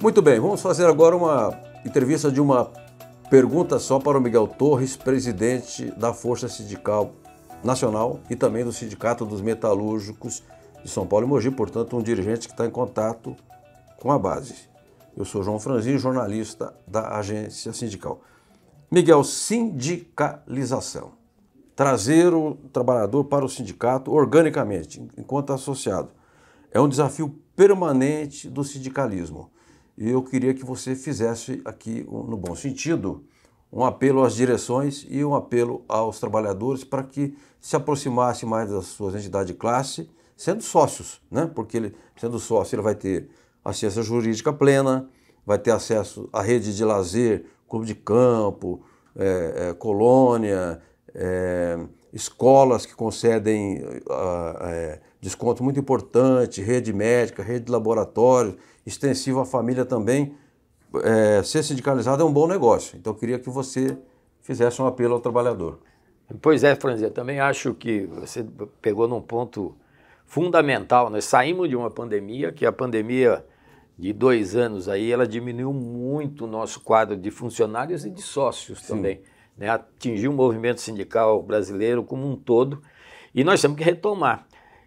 Muito bem, vamos fazer agora uma entrevista de uma pergunta só para o Miguel Torres, presidente da Força Sindical Nacional e também do Sindicato dos Metalúrgicos de São Paulo e Mogi, portanto, um dirigente que está em contato com a base. Eu sou João Franzin, jornalista da Agência Sindical. Miguel, sindicalização trazer o trabalhador para o sindicato organicamente, enquanto associado. É um desafio permanente do sindicalismo. E eu queria que você fizesse aqui, no bom sentido, um apelo às direções e um apelo aos trabalhadores para que se aproximasse mais das suas entidades de classe, sendo sócios, né? Porque ele, sendo sócio, ele vai ter assistência jurídica plena, vai ter acesso à rede de lazer, clube de campo, é, é, colônia, é, escolas que concedem ah, ah, é, desconto muito importante, rede médica, rede de laboratórios, extensivo à família também. É, ser sindicalizado é um bom negócio. Então eu queria que você fizesse um apelo ao trabalhador. Pois é, Franzia, também acho que você pegou num ponto fundamental. Nós né? saímos de uma pandemia, que a pandemia de dois anos aí, ela diminuiu muito o nosso quadro de funcionários e de sócios Sim. também né, atingiu o movimento sindical brasileiro como um todo, e nós temos que retomar.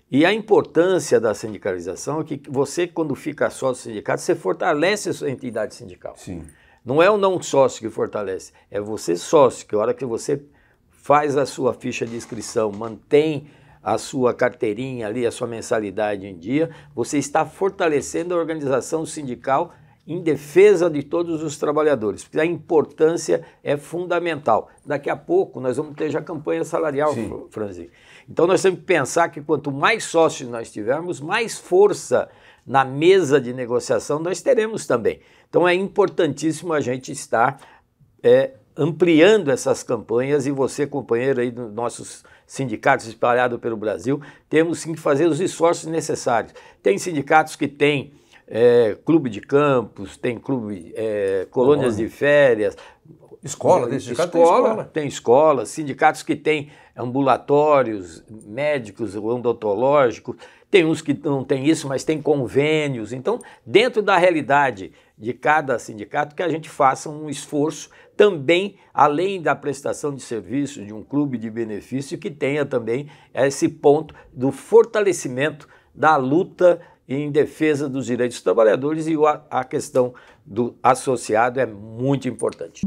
E a importância da sindicalização é que você, quando fica sócio sindicato, você fortalece a sua entidade sindical. Sim. Não é o não sócio que fortalece, é você sócio, que a hora que você faz a sua ficha de inscrição, mantém a sua carteirinha ali, a sua mensalidade em dia, você está fortalecendo a organização sindical em defesa de todos os trabalhadores, porque a importância é fundamental. Daqui a pouco nós vamos ter já a campanha salarial, Franzi. Então nós temos que pensar que quanto mais sócios nós tivermos, mais força na mesa de negociação nós teremos também. Então é importantíssimo a gente estar é, ampliando essas campanhas e você, companheiro aí dos nossos sindicatos espalhados pelo Brasil, temos sim que fazer os esforços necessários. Tem sindicatos que têm é, clube de campos, tem clube, é, colônias de férias. Escola, tem escola, tem escola. Tem escola, sindicatos que têm ambulatórios, médicos, odontológicos. Tem uns que não tem isso, mas tem convênios. Então, dentro da realidade de cada sindicato, que a gente faça um esforço também, além da prestação de serviço de um clube de benefício, que tenha também esse ponto do fortalecimento da luta em defesa dos direitos dos trabalhadores e a questão do associado é muito importante.